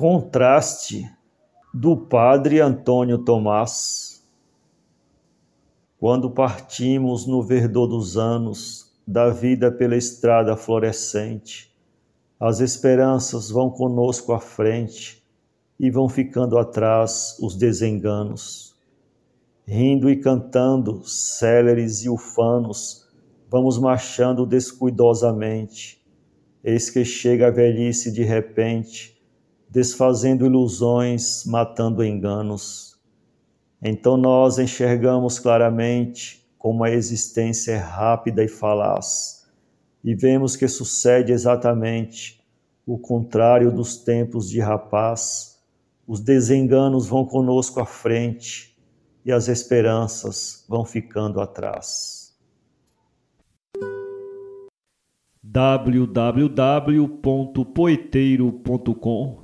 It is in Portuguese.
contraste do padre Antônio Tomás. Quando partimos no verdor dos anos da vida pela estrada florescente, as esperanças vão conosco à frente e vão ficando atrás os desenganos. Rindo e cantando, céleres e ufanos, vamos marchando descuidosamente. Eis que chega a velhice de repente desfazendo ilusões, matando enganos. Então nós enxergamos claramente como a existência é rápida e falaz, e vemos que sucede exatamente o contrário dos tempos de rapaz. Os desenganos vão conosco à frente e as esperanças vão ficando atrás. www.poeteiro.com